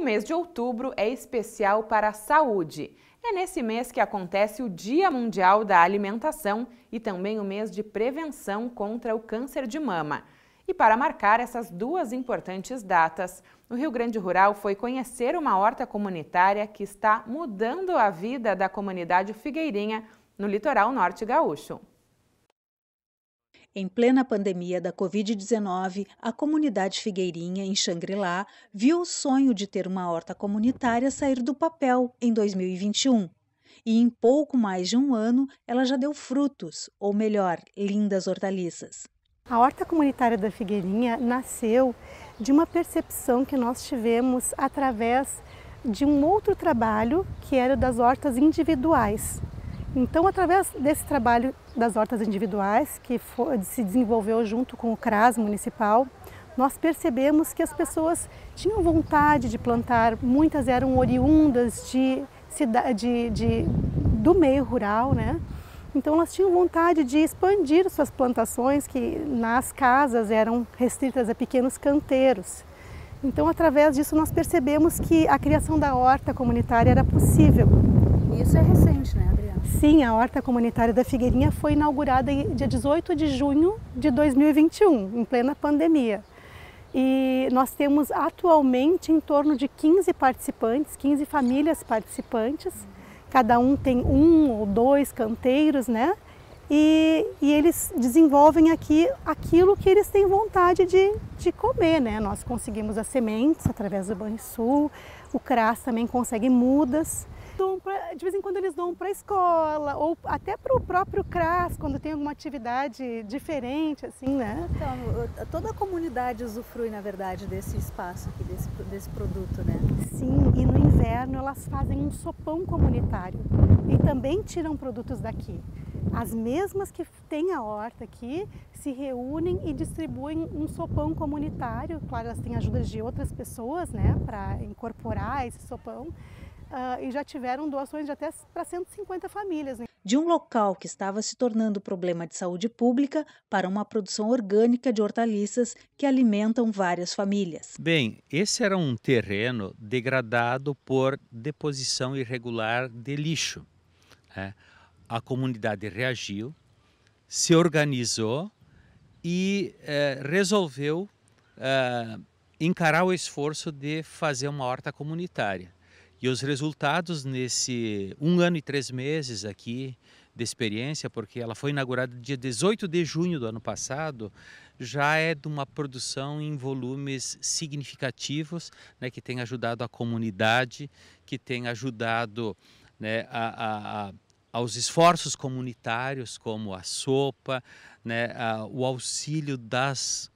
O mês de outubro é especial para a saúde. É nesse mês que acontece o Dia Mundial da Alimentação e também o mês de prevenção contra o câncer de mama. E para marcar essas duas importantes datas, o Rio Grande Rural foi conhecer uma horta comunitária que está mudando a vida da comunidade Figueirinha, no litoral norte gaúcho. Em plena pandemia da Covid-19, a comunidade Figueirinha, em Xangri-Lá, viu o sonho de ter uma horta comunitária sair do papel em 2021. E em pouco mais de um ano, ela já deu frutos, ou melhor, lindas hortaliças. A horta comunitária da Figueirinha nasceu de uma percepção que nós tivemos através de um outro trabalho que era das hortas individuais. Então, através desse trabalho das hortas individuais, que foi, se desenvolveu junto com o CRAS municipal, nós percebemos que as pessoas tinham vontade de plantar, muitas eram oriundas de, de, de do meio rural, né? Então elas tinham vontade de expandir suas plantações, que nas casas eram restritas a pequenos canteiros. Então, através disso, nós percebemos que a criação da horta comunitária era possível. Isso é recente, né? Sim, a Horta Comunitária da Figueirinha foi inaugurada dia 18 de junho de 2021, em plena pandemia. E nós temos atualmente em torno de 15 participantes, 15 famílias participantes. Cada um tem um ou dois canteiros, né? E, e eles desenvolvem aqui aquilo que eles têm vontade de, de comer, né? Nós conseguimos as sementes através do Banrisul, o CRAS também consegue mudas doam, pra, de vez em quando eles doam para a escola ou até para o próprio CRAS, quando tem alguma atividade diferente, assim, né? Então, toda a comunidade usufrui, na verdade, desse espaço aqui, desse, desse produto, né? Sim, e no inverno elas fazem um sopão comunitário e também tiram produtos daqui. As mesmas que têm a horta aqui se reúnem e distribuem um sopão comunitário. Claro, elas têm ajuda de outras pessoas, né, para incorporar esse sopão uh, e já tiveram doações de até para 150 famílias. Né? De um local que estava se tornando problema de saúde pública para uma produção orgânica de hortaliças que alimentam várias famílias. Bem, esse era um terreno degradado por deposição irregular de lixo. Né? A comunidade reagiu, se organizou e eh, resolveu eh, encarar o esforço de fazer uma horta comunitária. E os resultados nesse um ano e três meses aqui de experiência, porque ela foi inaugurada dia 18 de junho do ano passado, já é de uma produção em volumes significativos, né, que tem ajudado a comunidade, que tem ajudado né, a, a, a aos esforços comunitários, como a sopa, né, a, o auxílio das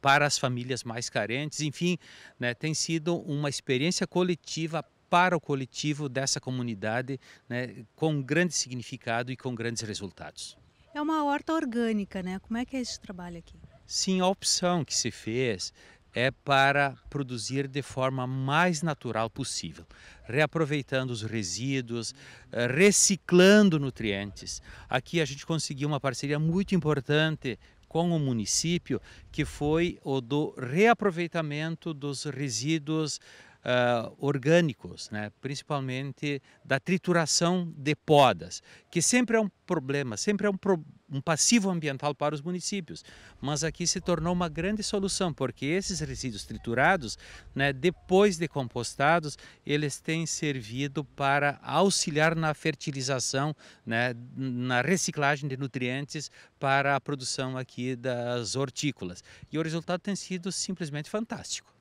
para as famílias mais carentes, enfim, né, tem sido uma experiência coletiva para o coletivo dessa comunidade, né, com grande significado e com grandes resultados. É uma horta orgânica, né? Como é que é esse trabalho aqui? Sim, a opção que se fez é para produzir de forma mais natural possível, reaproveitando os resíduos, eh, reciclando nutrientes. Aqui a gente conseguiu uma parceria muito importante com o município, que foi o do reaproveitamento dos resíduos uh, orgânicos, né? principalmente da trituração de podas, que sempre é um problema, sempre é um, pro, um passivo ambiental para os municípios. Mas aqui se tornou uma grande solução, porque esses resíduos triturados, né, depois de compostados, eles têm servido para auxiliar na fertilização, né, na reciclagem de nutrientes para a produção aqui das hortícolas. E o resultado tem sido simplesmente fantástico.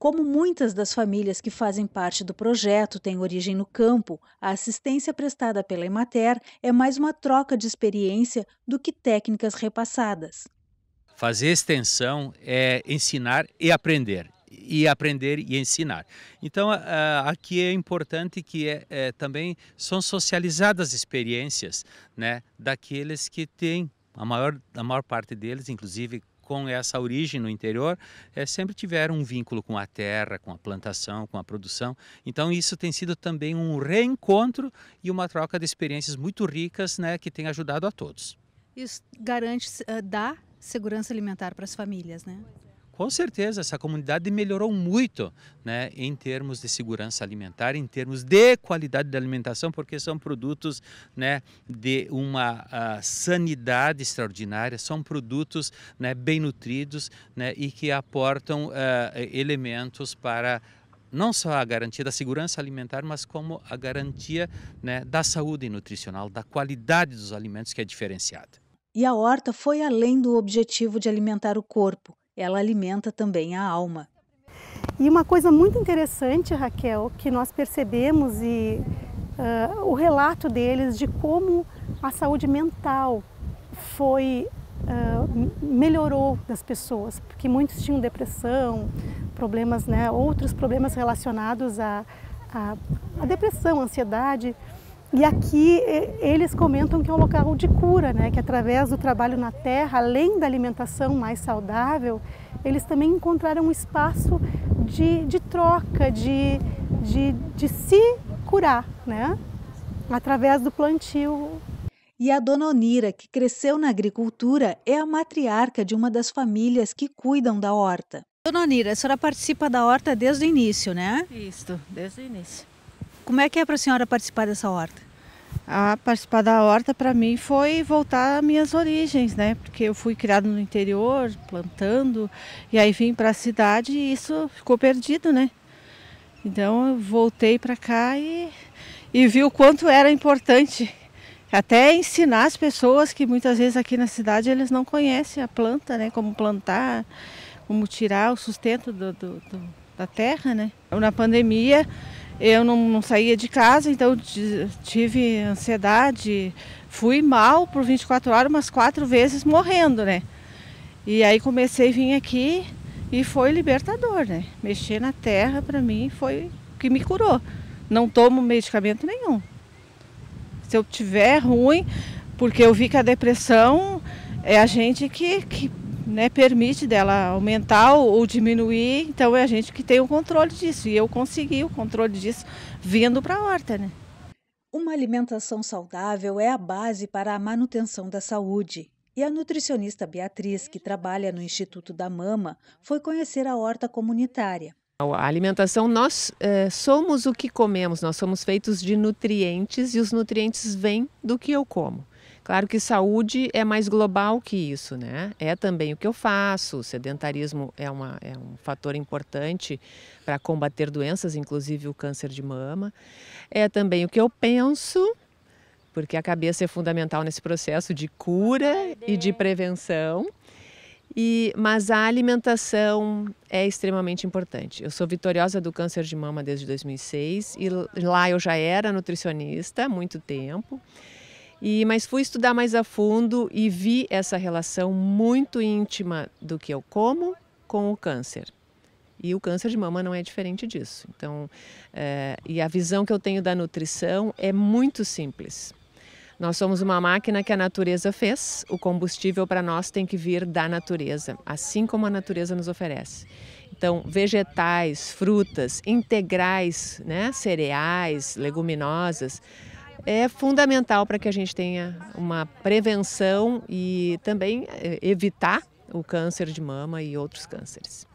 Como muitas das famílias que fazem parte do projeto têm origem no campo, a assistência prestada pela Emater é mais uma troca de experiência do que técnicas repassadas. Fazer extensão é ensinar e aprender e aprender e ensinar. Então, aqui é importante que é, é, também são socializadas experiências né, daqueles que têm, a maior, a maior parte deles, inclusive com essa origem no interior é, sempre tiveram um vínculo com a terra, com a plantação, com a produção. Então isso tem sido também um reencontro e uma troca de experiências muito ricas, né, que tem ajudado a todos. Isso garante uh, eh, dá segurança alimentar para as famílias, né? É. Com certeza, essa comunidade melhorou muito né, em termos de segurança alimentar, em termos de qualidade da alimentação, porque são produtos né, de uma ah, sanidade extraordinária, são produtos né, bem nutridos né, e que aportam uh, elementos para não só a garantia da segurança alimentar, mas como a garantia né, da saúde nutricional, da qualidade dos alimentos que é diferenciada. E a horta foi além do objetivo de alimentar o corpo ela alimenta também a alma. E uma coisa muito interessante, Raquel, que nós percebemos e uh, o relato deles de como a saúde mental foi uh, melhorou das pessoas, porque muitos tinham depressão, problemas, né, outros problemas relacionados à a, a, a, depressão, ansiedade. E aqui eles comentam que é um local de cura, né? que através do trabalho na terra, além da alimentação mais saudável, eles também encontraram um espaço de, de troca, de, de, de se curar, né? através do plantio. E a dona Onira, que cresceu na agricultura, é a matriarca de uma das famílias que cuidam da horta. Dona Onira, a senhora participa da horta desde o início, né? Isso, desde o início. Como é que é para a senhora participar dessa horta? A participar da horta para mim foi voltar às minhas origens, né? Porque eu fui criado no interior, plantando, e aí vim para a cidade e isso ficou perdido, né? Então eu voltei para cá e, e vi o quanto era importante até ensinar as pessoas que muitas vezes aqui na cidade eles não conhecem a planta, né? Como plantar, como tirar o sustento do, do, do da terra, né? Na pandemia eu não, não saía de casa, então tive ansiedade, fui mal por 24 horas, umas quatro vezes morrendo, né? E aí comecei a vir aqui e foi libertador, né? Mexer na terra para mim foi o que me curou. Não tomo medicamento nenhum. Se eu tiver ruim, porque eu vi que a depressão é a gente que, que né, permite dela aumentar ou diminuir, então é a gente que tem o controle disso. E eu consegui o controle disso vindo para a horta. Né? Uma alimentação saudável é a base para a manutenção da saúde. E a nutricionista Beatriz, que trabalha no Instituto da Mama, foi conhecer a horta comunitária. A alimentação, nós eh, somos o que comemos, nós somos feitos de nutrientes e os nutrientes vêm do que eu como. Claro que saúde é mais global que isso, né? É também o que eu faço. O sedentarismo é, uma, é um fator importante para combater doenças, inclusive o câncer de mama. É também o que eu penso, porque a cabeça é fundamental nesse processo de cura e de prevenção. E, mas a alimentação é extremamente importante. Eu sou vitoriosa do câncer de mama desde 2006 e lá eu já era nutricionista há muito tempo. E, mas fui estudar mais a fundo e vi essa relação muito íntima do que eu como com o câncer. E o câncer de mama não é diferente disso. Então, é, e a visão que eu tenho da nutrição é muito simples. Nós somos uma máquina que a natureza fez, o combustível para nós tem que vir da natureza, assim como a natureza nos oferece. Então, vegetais, frutas, integrais, né, cereais, leguminosas, é fundamental para que a gente tenha uma prevenção e também eh, evitar o câncer de mama e outros cânceres.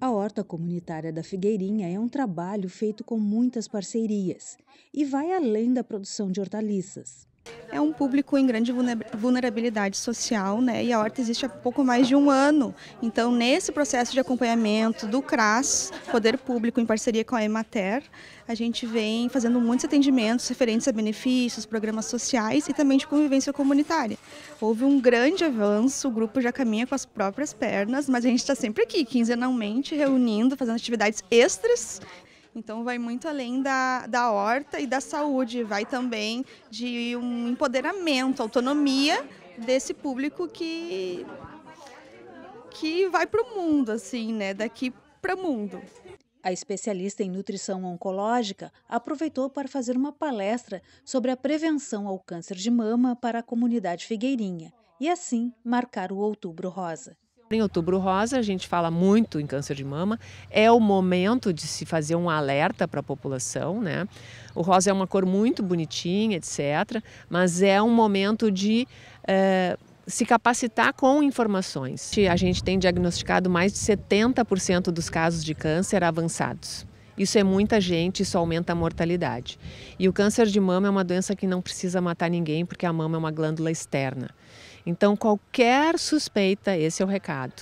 A Horta Comunitária da Figueirinha é um trabalho feito com muitas parcerias e vai além da produção de hortaliças é um público em grande vulnerabilidade social, né? E a horta existe há pouco mais de um ano. Então, nesse processo de acompanhamento do CRAS, Poder Público, em parceria com a Emater, a gente vem fazendo muitos atendimentos referentes a benefícios, programas sociais e também de convivência comunitária. Houve um grande avanço, o grupo já caminha com as próprias pernas, mas a gente está sempre aqui, quinzenalmente, reunindo, fazendo atividades extras então, vai muito além da, da horta e da saúde, vai também de um empoderamento, autonomia desse público que, que vai para o mundo, assim, né? Daqui para o mundo. A especialista em nutrição oncológica aproveitou para fazer uma palestra sobre a prevenção ao câncer de mama para a comunidade Figueirinha e assim marcar o Outubro Rosa. Em outubro rosa, a gente fala muito em câncer de mama, é o momento de se fazer um alerta para a população, né? O rosa é uma cor muito bonitinha, etc., mas é um momento de. É, se capacitar com informações. A gente tem diagnosticado mais de 70% dos casos de câncer avançados. Isso é muita gente, isso aumenta a mortalidade. E o câncer de mama é uma doença que não precisa matar ninguém, porque a mama é uma glândula externa. Então, qualquer suspeita, esse é o recado.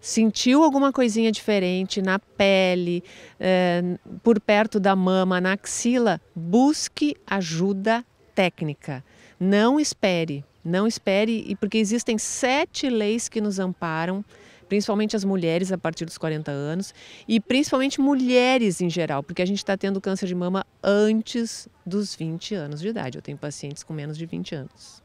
Sentiu alguma coisinha diferente na pele, eh, por perto da mama, na axila, busque ajuda técnica. Não espere, não espere, e porque existem sete leis que nos amparam, principalmente as mulheres a partir dos 40 anos e principalmente mulheres em geral, porque a gente está tendo câncer de mama antes dos 20 anos de idade. Eu tenho pacientes com menos de 20 anos.